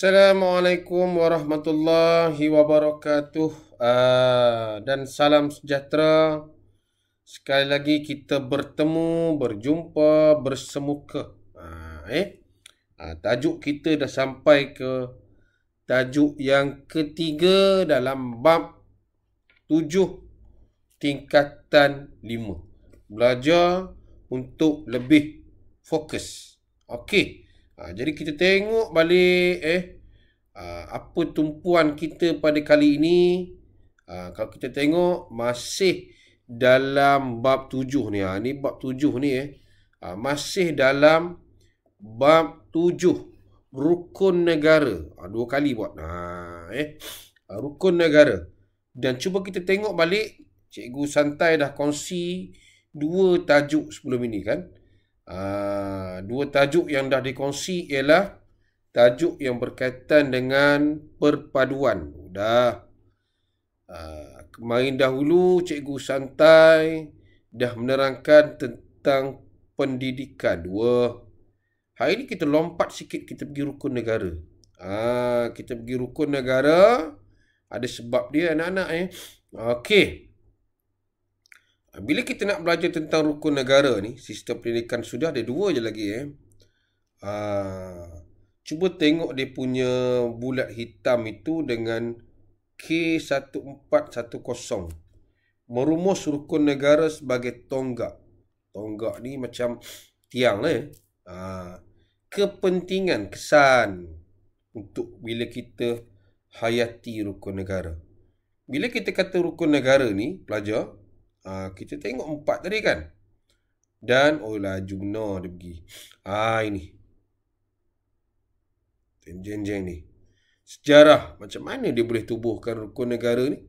Assalamualaikum warahmatullahi wabarakatuh ah, dan salam sejahtera. Sekali lagi kita bertemu, berjumpa, bersemuka. Ah, eh, ah, tajuk kita dah sampai ke tajuk yang ketiga dalam bab tujuh tingkatan lima. Belajar untuk lebih fokus. Okey. Ha, jadi kita tengok balik eh ha, apa tumpuan kita pada kali ini. Ha, kalau kita tengok masih dalam bab tujuh ni. Ha. Ni bab tujuh ni eh. Ha, masih dalam bab tujuh. Rukun negara. Ha, dua kali buat. Ha, eh. Ha, rukun negara. Dan cuba kita tengok balik. Cikgu Santai dah kongsi dua tajuk sebelum ini kan. Kan. Ah, dua tajuk yang dah dikongsi ialah tajuk yang berkaitan dengan perpaduan. Dah. Ah, kemarin dahulu cikgu santai dah menerangkan tentang pendidikan. Dua. Hari ini kita lompat sikit kita pergi rukun negara. Ah, kita pergi rukun negara ada sebab dia anak-anak eh. Okey. Bila kita nak belajar tentang rukun negara ni, sistem pendidikan sudah ada dua je lagi eh. Aa, ah, cuba tengok dia punya bulat hitam itu dengan K1410. Merumus rukun negara sebagai tonggak. Tonggak ni macam tiang lah eh. Aa, ah, kepentingan, kesan untuk bila kita hayati rukun negara. Bila kita kata rukun negara ni, pelajar, Uh, kita tengok empat tadi kan. Dan oh laju benar dia pergi. Ah ini. Jeng-jeng ni. Sejarah macam mana dia boleh tubuhkan rukun negara ni?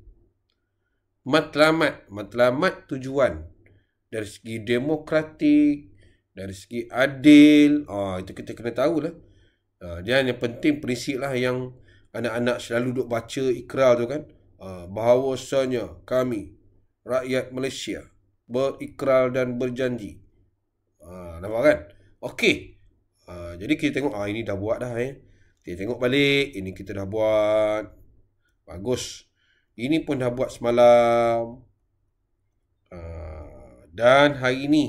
Matlamat. Matlamat tujuan. Dari segi demokratik. Dari segi adil. Ah itu kita kena tahulah. Ah, Jangan yang penting prinsip lah yang anak-anak selalu duk baca ikrar tu kan. Ah, bahawasanya kami rakyat Malaysia berikrar dan berjanji. Ha, nampak kan? Okey. Ha, jadi kita tengok ah ha, ini dah buat dah eh. Kita tengok balik ini kita dah buat. Bagus. Ini pun dah buat semalam. Ha, dan hari ini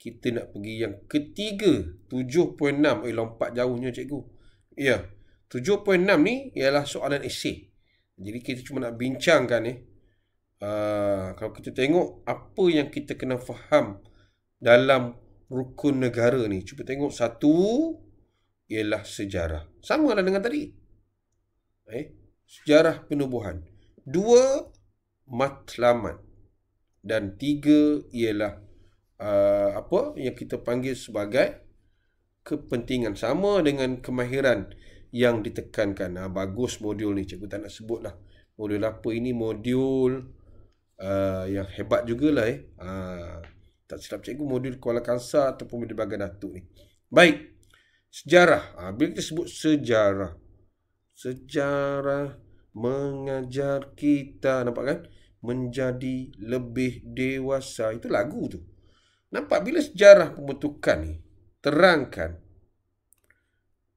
kita nak pergi yang ketiga 7.6 eh lompat jauhnya cikgu. Ya. 7.6 ni ialah soalan esei. Jadi kita cuma nak bincangkan eh 7.6 Ah, kalau kita tengok apa yang kita kena faham dalam rukun negara ni. Cuba tengok satu ialah sejarah. Sama lah dengan tadi. Eh, sejarah penubuhan. Dua, matlamat. Dan tiga ialah uh, apa yang kita panggil sebagai kepentingan. Sama dengan kemahiran yang ditekankan. Ha, bagus modul ni. Cikgu tak nak sebut lah. Modul apa ini? Modul... Ah, yang hebat jugalah eh. Uh, tak silap cikgu modul Kuala Kansar ataupun modul Bagan Datuk ni. Baik. Sejarah. Uh, bila kita sebut sejarah. Sejarah mengajar kita. Nampak kan? Menjadi lebih dewasa. Itu lagu tu. Nampak bila sejarah pembentukan ni. Terangkan.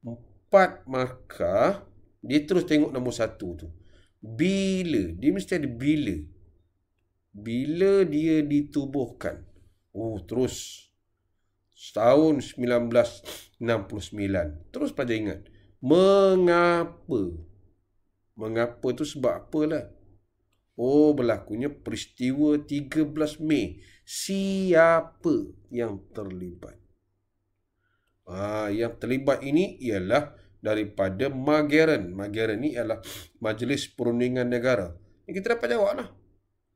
Empat markah. Dia terus tengok nombor satu tu. Bila. Dia mesti ada bila. Bila bila dia ditubuhkan oh terus tahun 1969 terus pada ingat mengapa mengapa tu sebab apalah oh berlakunya peristiwa 13 Mei siapa yang terlibat ah yang terlibat ini ialah daripada Mageran Mageran ni ialah Majlis Perundingan Negara ini kita dapat jawab lah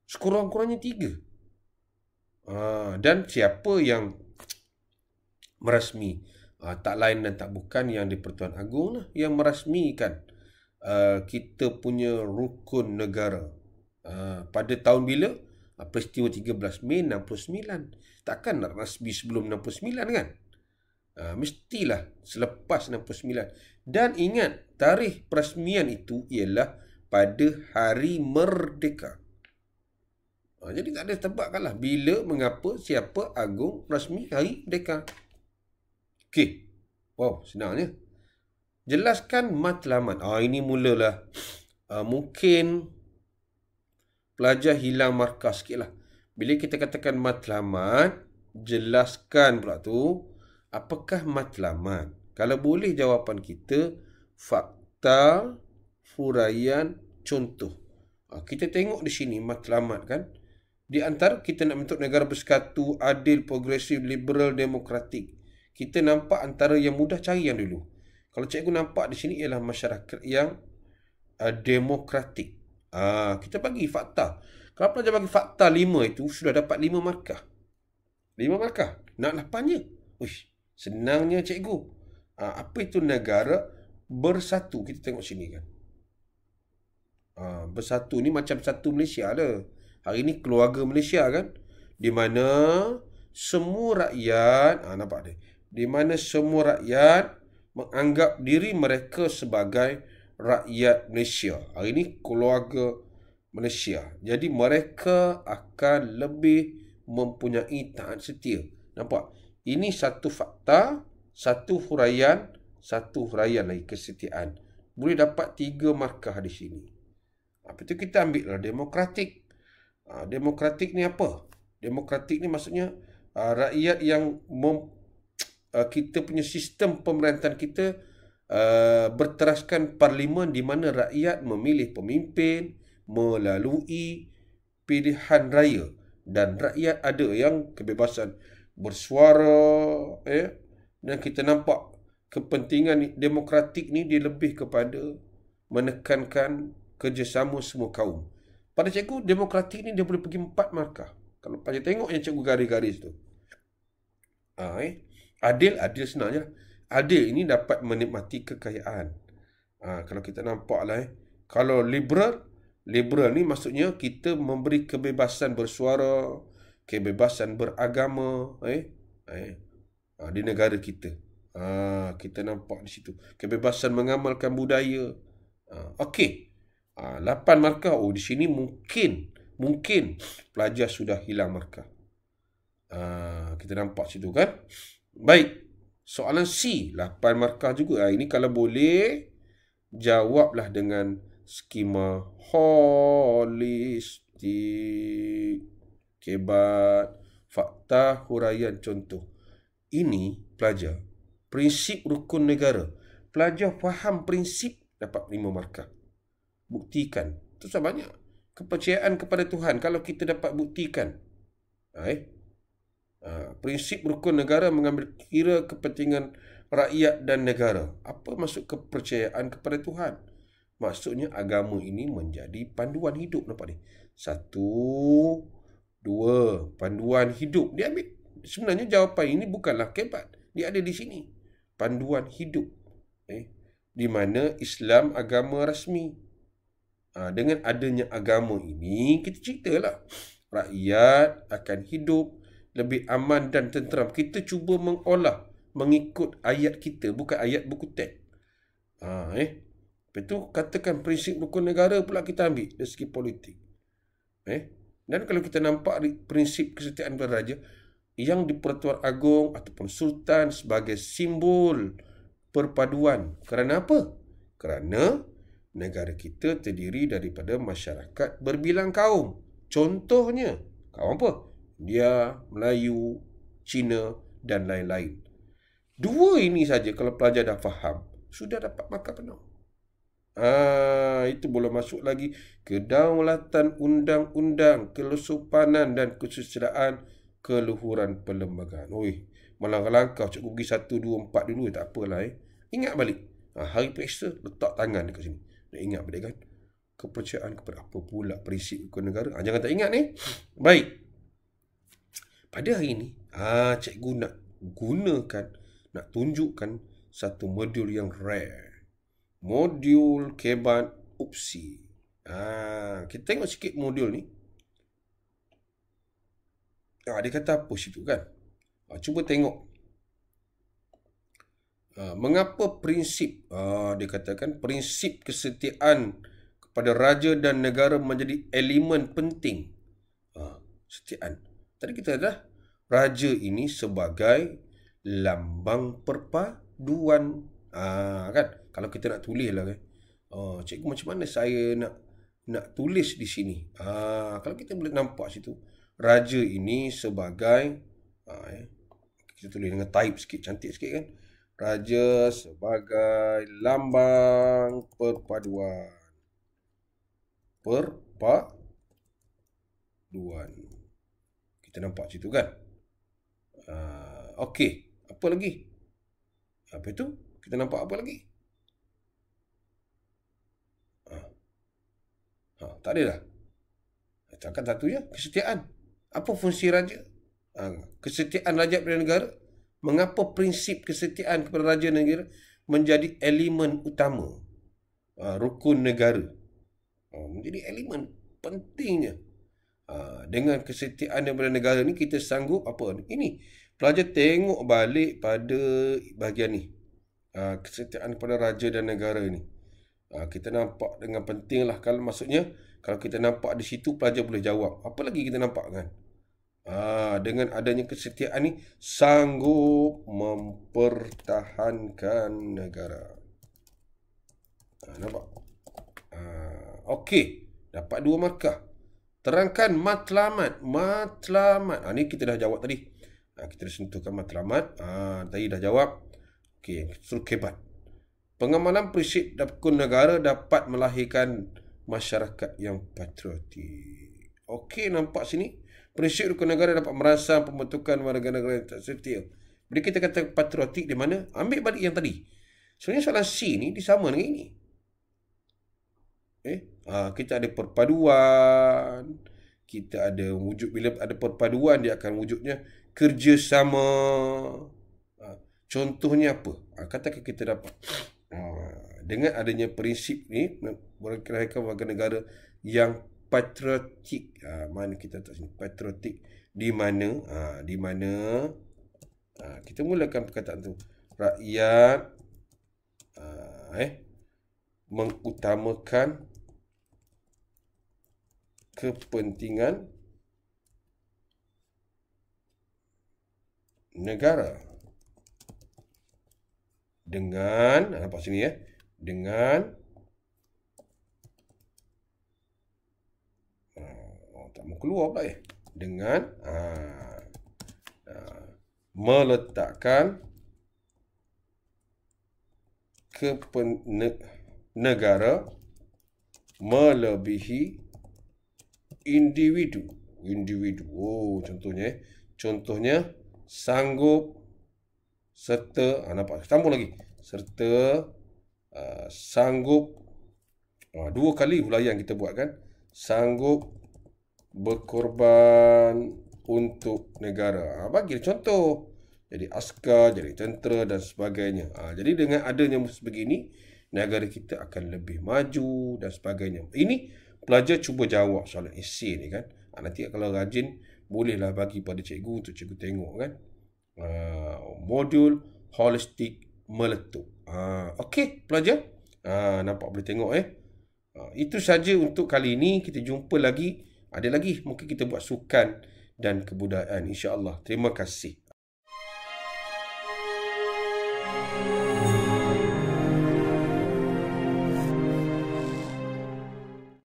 sekurang-kurangnya tiga. Uh, dan siapa yang merasmi uh, tak lain dan tak bukan yang di Pertuan Agung lah yang merasmikan uh, kita punya rukun negara uh, pada tahun bila uh, peristiwa 13 Mei 69 takkan nak rasmi sebelum 69 kan uh, mestilah selepas 69 dan ingat tarikh perasmian itu ialah pada hari merdeka Ha, jadi tak ada tebak lah. Bila, mengapa, siapa, agung, rasmi, hari, merdeka. Okey. Wow, senangnya. Jelaskan matlamat. Ha, ini mulalah. Ha, mungkin pelajar hilang markah sikit lah. Bila kita katakan matlamat, jelaskan pula tu. Apakah matlamat? Kalau boleh jawapan kita, fakta, furayan, contoh. Ha, kita tengok di sini matlamat Kan? Di antara kita nak bentuk negara bersatu, adil, progresif, liberal, demokratik. Kita nampak antara yang mudah cari yang dulu. Kalau cikgu nampak di sini ialah masyarakat yang uh, demokratik. Ah, uh, kita bagi fakta. Kalau pelajar bagi fakta lima itu sudah dapat lima markah. Lima markah. Nak 8 je. Uish, senangnya cikgu. Uh, apa itu negara bersatu? Kita tengok sini kan. Uh, bersatu ni macam satu Malaysia lah hari ni keluarga Malaysia kan di mana semua rakyat ah nampak dia di mana semua rakyat menganggap diri mereka sebagai rakyat Malaysia hari ni keluarga Malaysia jadi mereka akan lebih mempunyai taat setia nampak ini satu fakta satu huraian satu huraian lagi kesetiaan boleh dapat tiga markah di sini apa tu kita ambil lah demokratik Ha, demokratik ni apa? Demokratik ni maksudnya ha, rakyat yang mem, ha, kita punya sistem pemerintahan kita berteraskan parlimen di mana rakyat memilih pemimpin melalui pilihan raya dan rakyat ada yang kebebasan bersuara eh dan kita nampak kepentingan demokratik ni dia lebih kepada menekankan kerjasama semua kaum. Pada cikgu, demokratik ni dia boleh pergi empat markah. Kalau pada tengok yang cikgu garis-garis tu. Ha, eh? Adil, adil senangnya. Lah. Adil ini dapat menikmati kekayaan. Ha, kalau kita nampak lah eh. Kalau liberal, liberal ni maksudnya kita memberi kebebasan bersuara, kebebasan beragama eh. eh? Ha, di negara kita. Ha, kita nampak di situ. Kebebasan mengamalkan budaya. Ha, Okey. 8 ah, markah oh di sini mungkin mungkin pelajar sudah hilang markah. Ah, kita nampak situ kan? Baik. Soalan C 8 markah juga. Ah, ini kalau boleh jawablah dengan skema holistik kebat fakta huraian contoh. Ini pelajar prinsip rukun negara. Pelajar faham prinsip dapat 5 markah buktikan. Itu sudah banyak. Kepercayaan kepada Tuhan kalau kita dapat buktikan. Ha, eh? Ha, prinsip rukun negara mengambil kira kepentingan rakyat dan negara. Apa maksud kepercayaan kepada Tuhan? Maksudnya agama ini menjadi panduan hidup nampak ni. Satu, dua, panduan hidup. Dia ambil, sebenarnya jawapan ini bukanlah kebat. Dia ada di sini. Panduan hidup. Eh? Di mana Islam agama rasmi. Ha, dengan adanya agama ini kita ceritalah rakyat akan hidup lebih aman dan tenteram kita cuba mengolah mengikut ayat kita bukan ayat buku teks ha, eh Lepas tu katakan prinsip rukun negara pula kita ambil dari segi politik eh dan kalau kita nampak prinsip kesetiaan raja yang di dipertuan agung ataupun sultan sebagai simbol perpaduan kerana apa kerana negara kita terdiri daripada masyarakat berbilang kaum. Contohnya, kaum apa? Dia, Melayu, Cina dan lain-lain. Dua ini saja kalau pelajar dah faham, sudah dapat makan penuh. Ah, itu boleh masuk lagi ke kedaulatan undang-undang, kelesupanan dan kesusilaan keluhuran perlembagaan. Oi, melangkah-langkah cukup pergi 1 2 4 dulu tak apalah eh. Ingat balik. Ah, hari periksa letak tangan dekat sini. Nak ingat benda kan? Kepercayaan kepada apa pula prinsip hukum negara. Ha, jangan tak ingat ni. Baik. Pada hari ini, ha, ah, cikgu nak gunakan, nak tunjukkan satu modul yang rare. Modul keban upsi. Ha, ah, kita tengok sikit modul ni. Ha, dia kata apa situ kan? Ha, cuba tengok Ah, mengapa prinsip? Ha, ah, dia katakan prinsip kesetiaan kepada raja dan negara menjadi elemen penting. Ha, setiaan. Tadi kita dah raja ini sebagai lambang perpaduan. Ha, kan? Kalau kita nak tulis lah kan. Ha, cikgu macam mana saya nak nak tulis di sini? Ha, kalau kita boleh nampak situ. Raja ini sebagai... Ha, ya? Kita tulis dengan type sikit, cantik sikit kan? raja sebagai lambang perpaduan perpaduan kita nampak situ kan uh, okey apa lagi apa itu kita nampak apa lagi ah. ha uh. uh, tak ada dah cakap satu ya kesetiaan apa fungsi raja uh, kesetiaan raja pada negara Mengapa prinsip kesetiaan kepada raja negara menjadi elemen utama uh, rukun negara? Uh, menjadi elemen pentingnya. Uh, dengan kesetiaan kepada negara ni kita sanggup apa? Ini pelajar tengok balik pada bahagian ni. Uh, kesetiaan kepada raja dan negara ni. Uh, kita nampak dengan pentinglah kalau maksudnya kalau kita nampak di situ pelajar boleh jawab. Apa lagi kita nampak kan? Ha, dengan adanya kesetiaan ni sanggup mempertahankan negara. Ha, nampak? Ha, Okey. Dapat dua markah. Terangkan matlamat. Matlamat. Ha, ni kita dah jawab tadi. Ha, kita dah sentuhkan matlamat. Ha, tadi dah jawab. Okey. Suruh kebat. Pengamalan prinsip dapur negara dapat melahirkan masyarakat yang patriotik. Okey. Nampak sini prinsip rukun negara dapat merasam pembentukan warga negara yang tak setia. Bila kita kata patriotik di mana? Ambil balik yang tadi. Sebenarnya soalan C ni disama dengan ini. Eh, ha, kita ada perpaduan. Kita ada wujud. Bila ada perpaduan, dia akan wujudnya kerjasama. Ha, contohnya apa? Ha, katakan kita dapat. Ha, dengan adanya prinsip ni, berkira-kira warga negara yang patriotik ha, ah, mana kita tak sini patriotik di mana ha, di mana ha, kita mulakan perkataan tu rakyat ha, eh mengutamakan kepentingan negara dengan apa sini ya dengan tak mau keluar baik dengan ha, ha, meletakkan kepen negara melebihi individu individu oh contohnya eh. contohnya sanggup serta ha, nampak sambung lagi serta uh, sanggup uh, dua kali yang kita buat kan sanggup berkorban untuk negara. Ha, bagi contoh. Jadi askar, jadi tentera dan sebagainya. Ha, jadi dengan adanya sebegini, negara kita akan lebih maju dan sebagainya. Ini pelajar cuba jawab soalan esay ni kan. Ha, nanti kalau rajin, bolehlah bagi pada cikgu untuk cikgu tengok kan. Ha, modul holistik meletup. Ha, Okey pelajar. Ha, nampak boleh tengok eh. Ha, itu saja untuk kali ini. Kita jumpa lagi ada lagi mungkin kita buat sukan dan kebudayaan insya-Allah terima kasih Thank you